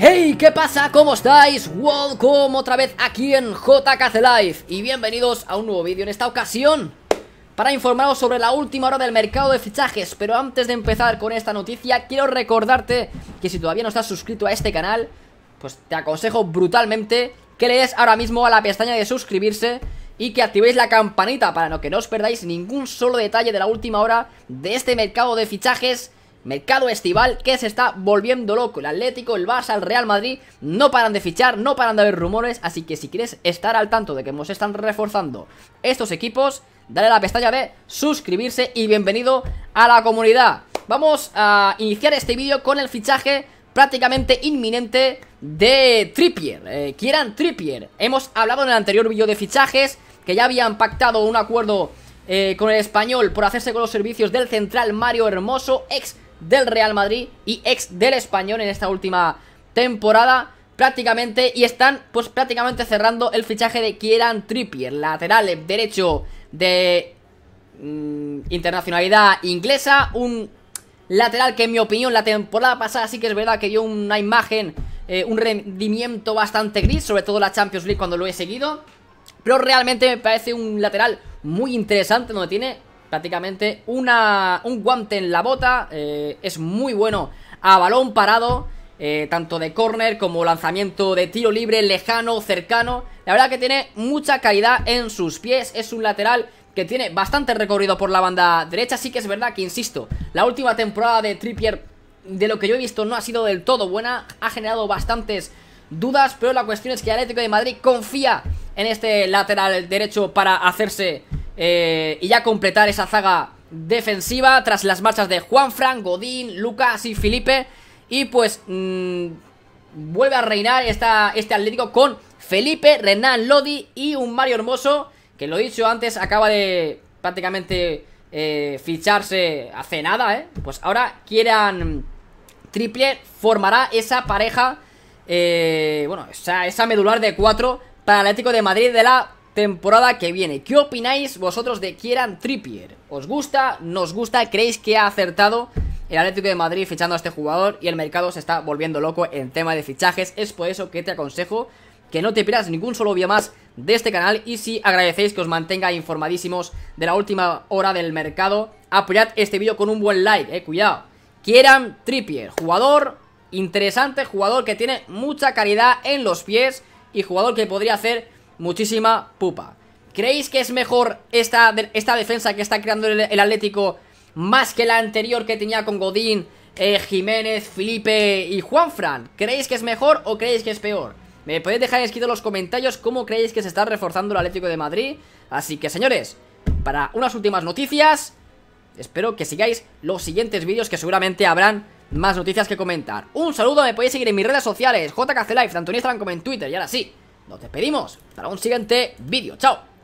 Hey, ¿qué pasa? ¿Cómo estáis? Welcome otra vez aquí en JKC Live y bienvenidos a un nuevo vídeo en esta ocasión para informaros sobre la última hora del mercado de fichajes, pero antes de empezar con esta noticia quiero recordarte que si todavía no estás suscrito a este canal, pues te aconsejo brutalmente que le des ahora mismo a la pestaña de suscribirse y que activéis la campanita para que no os perdáis ningún solo detalle de la última hora de este mercado de fichajes mercado estival que se está volviendo loco. El Atlético, el Barça, el Real Madrid no paran de fichar, no paran de haber rumores. Así que si quieres estar al tanto de que nos están reforzando estos equipos, dale a la pestaña de suscribirse y bienvenido a la comunidad. Vamos a iniciar este vídeo con el fichaje prácticamente inminente de Trippier. quieran eh, Trippier. Hemos hablado en el anterior vídeo de fichajes que ya habían pactado un acuerdo eh, con el español por hacerse con los servicios del central Mario Hermoso, ex del Real Madrid y ex del Español en esta última temporada prácticamente y están pues prácticamente cerrando el fichaje de Kieran Trippier, lateral derecho de mm, internacionalidad inglesa, un lateral que en mi opinión la temporada pasada sí que es verdad que dio una imagen, eh, un rendimiento bastante gris, sobre todo la Champions League cuando lo he seguido, pero realmente me parece un lateral muy interesante donde tiene prácticamente. Una, un guante en la bota, eh, es muy bueno a balón parado, eh, tanto de córner como lanzamiento de tiro libre, lejano, cercano. La verdad que tiene mucha calidad en sus pies, es un lateral que tiene bastante recorrido por la banda derecha, sí que es verdad que, insisto, la última temporada de Trippier, de lo que yo he visto, no ha sido del todo buena, ha generado bastantes dudas, pero la cuestión es que el Atlético de Madrid confía en este lateral derecho para hacerse eh, y ya completar esa zaga defensiva tras las marchas de Juanfran, Godín, Lucas y Felipe. Y pues mm, vuelve a reinar este Atlético con Felipe, Renan Lodi y un Mario Hermoso que lo he dicho antes acaba de prácticamente eh, ficharse hace nada, ¿eh? Pues ahora quieran triple formará esa pareja, eh, bueno, esa, esa medular de cuatro para el Atlético de Madrid de la temporada que viene. ¿Qué opináis vosotros de Kieran Trippier? ¿Os gusta? ¿Nos gusta? ¿Creéis que ha acertado el Atlético de Madrid fichando a este jugador? Y el mercado se está volviendo loco en tema de fichajes. Es por eso que te aconsejo que no te pierdas ningún solo vídeo más de este canal y si agradecéis que os mantenga informadísimos de la última hora del mercado, apoyad este vídeo con un buen like, eh, cuidado. Kieran Trippier, jugador interesante, jugador que tiene mucha calidad en los pies y jugador que podría hacer muchísima pupa. ¿Creéis que es mejor esta, esta defensa que está creando el, Atlético más que la anterior que tenía con Godín, eh, Jiménez, Felipe y Juanfran? ¿Creéis que es mejor o creéis que es peor? Me podéis dejar escrito en los comentarios cómo creéis que se está reforzando el Atlético de Madrid. Así que, señores, para unas últimas noticias, espero que sigáis los siguientes vídeos que seguramente habrán más noticias que comentar. Un saludo, me podéis seguir en mis redes sociales, JKC tanto en Instagram como en Twitter. Y ahora sí, nos despedimos para un siguiente vídeo. ¡Chao!